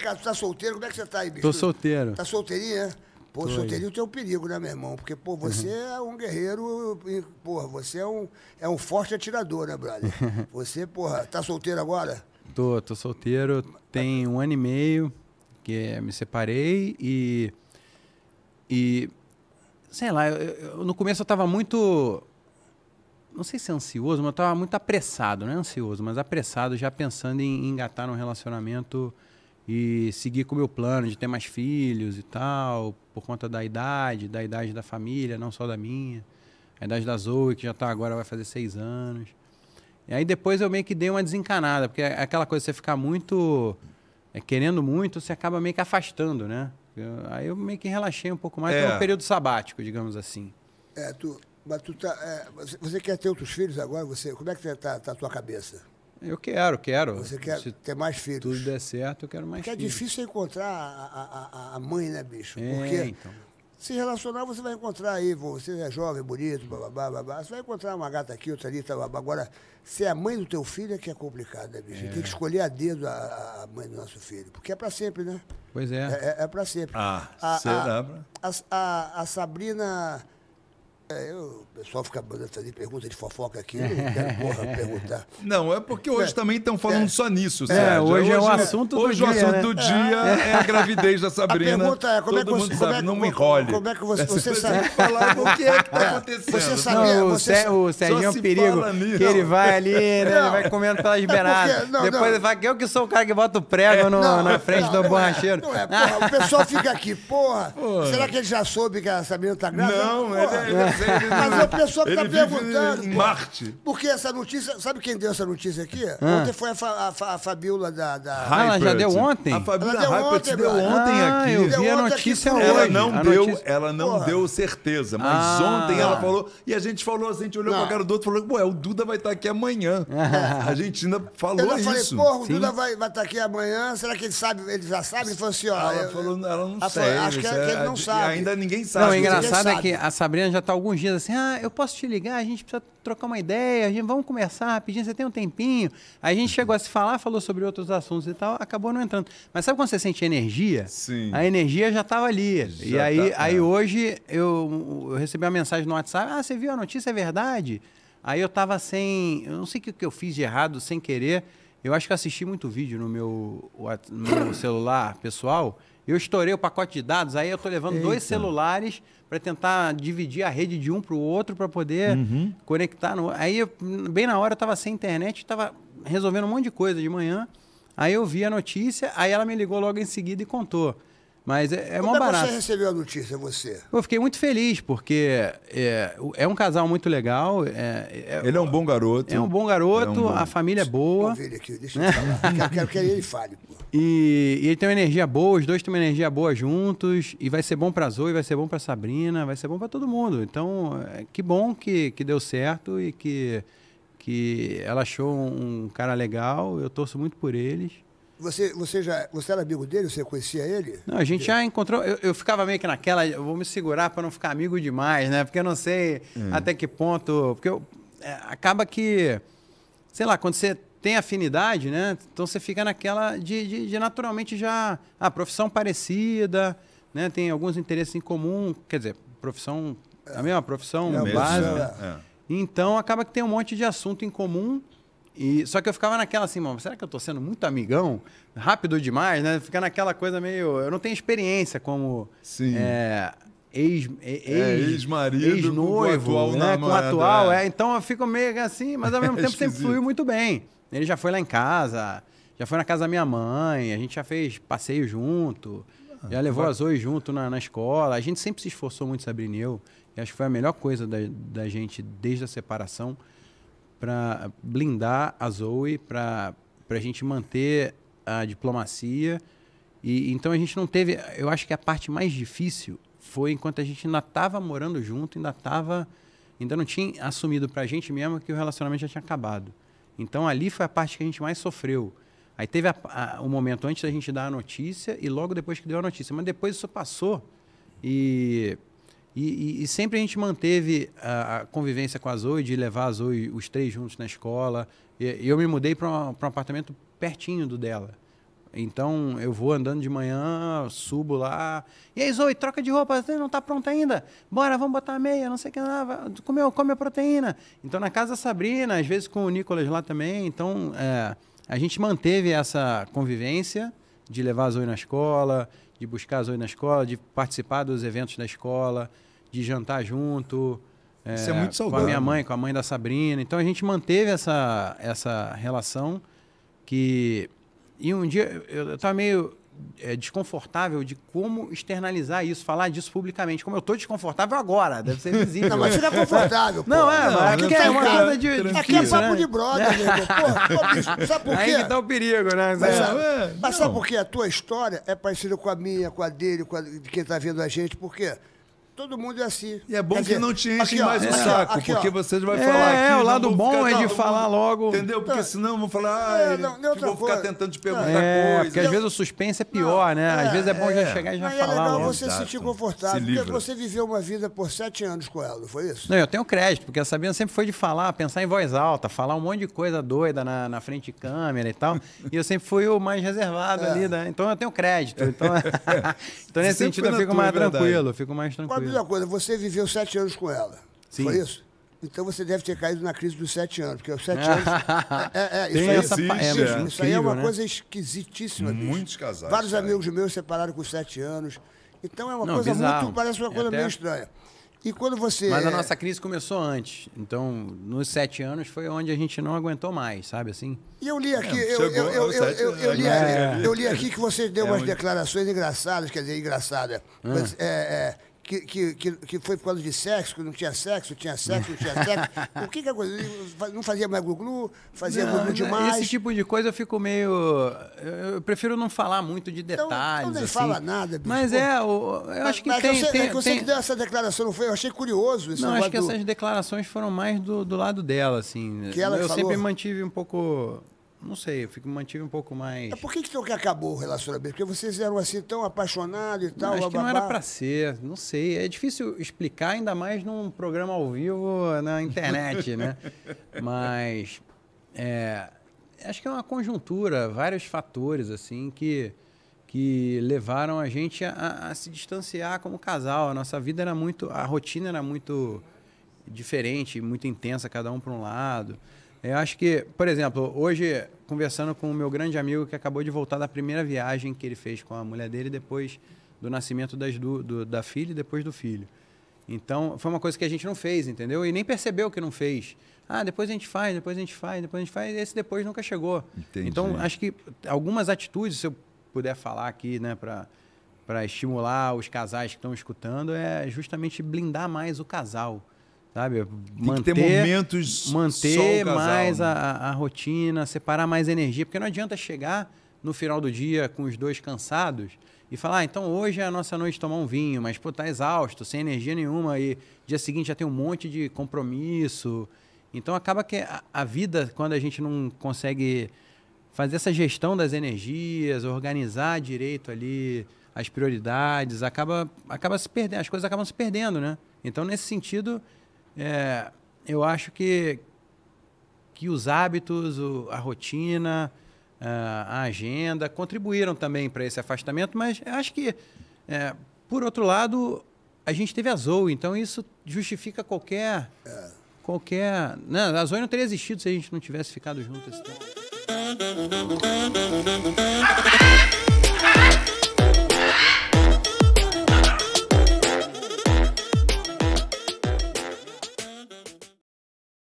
Ricardo, tu tá solteiro? Como é que você tá aí, bicho? Tô solteiro. Tá solteirinha é? Pô, Tô solteirinho tem um perigo, né, meu irmão? Porque, pô, você uhum. é um guerreiro, e, porra, você é um, é um forte atirador, né, brother? Você, porra, tá solteiro agora? Tô, tô solteiro. Tem um ano e meio que eh, me separei e. E. Sei lá, eu, eu, no começo eu tava muito. Não sei se ansioso, mas eu tava muito apressado, não é ansioso, mas apressado já pensando em, em engatar um relacionamento e seguir com o meu plano de ter mais filhos e tal, por conta da idade, da idade da família, não só da minha. A idade da Zoe, que já está agora, vai fazer seis anos. E aí depois eu meio que dei uma desencanada, porque é aquela coisa, você ficar muito é, querendo muito, você acaba meio que afastando, né? Eu, aí eu meio que relaxei um pouco mais, é um é. período sabático, digamos assim. É, tu, mas tu tá, é, você quer ter outros filhos agora? Você, como é que tá, tá, tá a tua cabeça? Eu quero, quero. Você quer Se ter mais filhos? Tudo der certo, eu quero mais Porque é filhos. Porque é difícil encontrar a, a, a mãe, né, bicho? É, Porque então. se relacionar, você vai encontrar aí, você é jovem, bonito, babá, babá. Você vai encontrar uma gata aqui, outra ali, tá, babá. Agora, ser a mãe do teu filho é que é complicado, né, bicho? É. Tem que escolher a dedo a, a, mãe do nosso filho. Porque é para sempre, né? Pois é. É, é, é para sempre. Ah, a, será? a, a Sabrina é, eu, o pessoal fica mandando ali pergunta de fofoca aqui, eu não quero porra perguntar. Não, é porque hoje é. também estão falando é. só nisso, é, Sérgio. Hoje, é hoje, é o assunto do hoje dia. Hoje o assunto né? do dia é. é a gravidez da Sabrina. A pergunta é: como Todo é que você. Sabe, como não me enrole. Como é que você, você sabe falar o que é que está acontecendo? Você sabia, não, você, o, Sérgio é um perigo. Que ele vai ali, né, ele vai comendo pelas beiradas. Depois ele fala eu que sou o cara que bota o prego no, na frente do borracheiro. Não é, porra, o pessoal fica aqui, porra. Será que ele já soube que a Sabrina está grávida? Não, ele é ele Mas o pessoal fica perguntando. Em Marte. Porque essa notícia. Sabe quem deu essa notícia aqui? Ah. Ontem foi a, Fa, a, a Fabiola da. da... Ah, ela já deu ontem? A Fabiola da deu Hypert ontem, deu ontem ah, aqui. Eu vi a notícia ontem. Ela não, deu, notícia... ela não deu certeza, mas ah. ontem ela falou. E a gente falou assim, a gente olhou não. pra cara do outro e falou: Ué, o Duda vai estar tá aqui amanhã. A gente ainda falou eu isso. Eu falei: Porra, o Duda vai, vai estar tá aqui amanhã. Será que ele sabe? Ele já sabe? Ele falou assim: Ó. Ela eu, falou: Ela não sabe. Acho que é é ele não sabe. Ainda ninguém sabe. Não, o engraçado é que a Sabrina já tá algum alguns dias assim, ah, eu posso te ligar, a gente precisa trocar uma ideia, a gente vamos conversar rapidinho, você tem um tempinho. Aí a gente chegou a se falar, falou sobre outros assuntos e tal, acabou não entrando. Mas sabe quando você sente energia? Sim. A energia já estava ali. Já e aí, tá, aí é. hoje eu, eu, recebi uma mensagem no WhatsApp, ah, você viu a notícia, é verdade? Aí eu estava sem, eu não sei o que, eu fiz de errado, sem querer. Eu acho que assisti muito vídeo no meu, no meu celular pessoal eu estourei o pacote de dados, aí eu estou levando Eita. dois celulares para tentar dividir a rede de um para o outro para poder uhum. conectar. No... Aí, bem na hora, eu estava sem internet, estava resolvendo um monte de coisa de manhã. Aí eu vi a notícia, aí ela me ligou logo em seguida e contou. Mas é, é mó é barato. Como você recebeu a notícia, você? Eu fiquei muito feliz, porque é, é um casal muito legal. É, é, ele é um bom garoto. É um bom garoto, é um bom... a família é boa. Deixa eu aqui, deixa eu falar. quero, que ele fale. Pô. E, e ele tem uma energia boa, os dois têm uma energia boa juntos. E vai ser bom pra Zoe, vai ser bom pra Sabrina, vai ser bom pra todo mundo. Então, que bom que, que deu certo e que, que ela achou um cara legal. Eu torço muito por eles. Você, você, já, você era amigo dele? Você conhecia ele? Não, a gente já encontrou. Eu, eu ficava meio que naquela. Eu vou me segurar para não ficar amigo demais, né? Porque eu não sei hum. até que ponto. Porque eu, é, acaba que. Sei lá, quando você tem afinidade, né? Então você fica naquela de, de, de naturalmente já. A ah, profissão parecida, né? Tem alguns interesses em comum. Quer dizer, profissão. É. A mesma profissão é, básica. É. Então acaba que tem um monte de assunto em comum. E, só que eu ficava naquela assim, mano, será que eu tô sendo muito amigão? Rápido demais, né? Ficar naquela coisa meio. Eu não tenho experiência como. Sim. É, ex, ex, é, ex ex-noivo, com atual, né? com atual é. é. Então eu fico meio assim, mas ao mesmo é tempo esquisito. sempre fluiu muito bem. Ele já foi lá em casa, já foi na casa da minha mãe, a gente já fez passeio junto, ah, já levou vai. a Zoe junto na, na escola. A gente sempre se esforçou muito, Sabrina e eu. E acho que foi a melhor coisa da, da gente desde a separação para blindar a Zoe, para a gente manter a diplomacia. E então a gente não teve. Eu acho que a parte mais difícil foi enquanto a gente ainda estava morando junto, ainda tava, ainda não tinha assumido para a gente mesmo que o relacionamento já tinha acabado. Então ali foi a parte que a gente mais sofreu. Aí teve a, a, o momento antes da gente dar a notícia e logo depois que deu a notícia. Mas depois isso passou e e, e, e, sempre a gente manteve a, a, convivência com a Zoe, de levar a Zoe, os três juntos na escola. E, eu me mudei para um, apartamento pertinho do dela. Então eu vou andando de manhã, subo lá. E aí, Zoe, troca de roupa, você não está pronta ainda? Bora, vamos botar a meia, não sei o que lá, comeu, come a proteína. Então na casa da Sabrina, às vezes com o Nicolas lá também. Então é, a gente manteve essa convivência de levar a Zoe na escola, de buscar a Zoe na escola, de participar dos eventos da escola, de jantar junto. É, Isso eh, é muito saudável. Com a minha mãe, com a mãe da Sabrina. Então a gente manteve essa, essa relação que. E um dia eu estava meio é, desconfortável de como externalizar isso, falar disso publicamente. Como eu tô desconfortável agora, deve ser visível. Não, mas você não é confortável. Pô. Não, é, não, mas aqui é, é uma coisa de. Difícil, aqui é, é papo né? de brother, né? Pô, pô, bicho, sabe por quê? Aí que tá o perigo, né? Mas, sabe, é. mas sabe por quê? A tua história é parecida com a minha, com a dele, com a de quem tá vendo a gente, por quê? Porque todo mundo é assim. E é bom Quer que dizer, não te enchem mais o saco, aqui, porque você vai é, falar aqui. É, o lado bom é de falar logo. Entendeu? Porque é. senão vão falar. Ah, não, não, é vou ficar tentando te perguntar é, coisa. Porque às vezes o suspense é pior, né? Às vezes é bom já chegar e já falar. É legal você se sentir confortável, porque você viveu uma vida por sete anos com ela, não foi isso? Não, eu tenho crédito, porque a Sabina sempre foi de falar, pensar em voz alta, falar um monte de coisa doida na, na frente de câmera e tal. e eu sempre fui o mais reservado ali, né? Então eu tenho crédito. Então, então nesse sentido eu fico mais tranquilo, fico mais tranquilo uma coisa, você viveu sete anos com ela. Sim. Foi isso? Então você deve ter caído na crise dos sete anos, porque os sete anos. É, é, é, isso, aí, essa, é, é, isso incrível, aí é uma né? coisa esquisitíssima. Muitos casais. Vários cara. amigos meus separaram com sete anos. Então é uma Não, coisa bizarro. muito. Parece uma é coisa até... meio estranha. E quando você. Mas a é nossa crise começou antes. Então, nos sete anos foi onde a gente não aguentou mais, sabe assim? E eu li aqui, eu, eu, li, aqui que você deu é umas onde... declarações engraçadas, quer dizer, engraçada. Ah. é, é que, que, que, que foi por causa de sexo, que não tinha sexo, tinha sexo, não tinha sexo. o que que é coisa Não fazia mais glu-glu? Fazia glu-glu demais? Esse tipo de coisa eu fico meio... Eu prefiro não falar muito de então, então detalhes, então, não assim. fala nada, bicho. Mas é, eu, eu acho que mas tem... Você, tem, é você tem... que deu essa declaração, não foi? Eu achei curioso esse Não, acho que do... essas declarações foram mais do, do lado dela, assim. Que ela eu falou. sempre mantive um pouco não sei, eu fico, mantive um pouco mais. Mas então, por que, que, acabou o relacionamento? Porque vocês eram assim tão apaixonados e tal. Não, acho que não era para ser, não sei. É difícil explicar, ainda mais num programa ao vivo na internet, né? Mas é, acho que é uma conjuntura, vários fatores assim que, que levaram a gente a, a se distanciar como casal. A nossa vida era muito, a rotina era muito diferente, muito intensa, cada um para um lado. Eu acho que, por exemplo, hoje, conversando com o meu grande amigo que acabou de voltar da primeira viagem que ele fez com a mulher dele depois do nascimento das, do, do, da filha e depois do filho. Então, foi uma coisa que a gente não fez, entendeu? E nem percebeu que não fez. Ah, depois a gente faz, depois a gente faz, depois a gente faz. Esse depois nunca chegou. Entendi. Então, acho que algumas atitudes, se eu puder falar aqui, né, para para estimular os casais que estão escutando, é justamente blindar mais o casal. Sabe? manter, momentos manter casal, mais né? a, a rotina, separar mais energia, porque não adianta chegar no final do dia com os dois cansados e falar, ah, então hoje é a nossa noite de tomar um vinho, mas pô, tá exausto, sem energia nenhuma e dia seguinte já tem um monte de compromisso. Então acaba que a, a vida, quando a gente não consegue fazer essa gestão das energias, organizar direito ali as prioridades, acaba acaba se perdendo, as coisas acabam se perdendo, né? Então nesse sentido, é, eu acho que, que os hábitos, o, a rotina, a, agenda contribuíram também para esse afastamento, mas acho que, é, por outro lado, a gente teve a Zoe, então isso justifica qualquer. É. Qualquer. Não, né, a Zoe não teria existido se a gente não tivesse ficado junto esse tempo.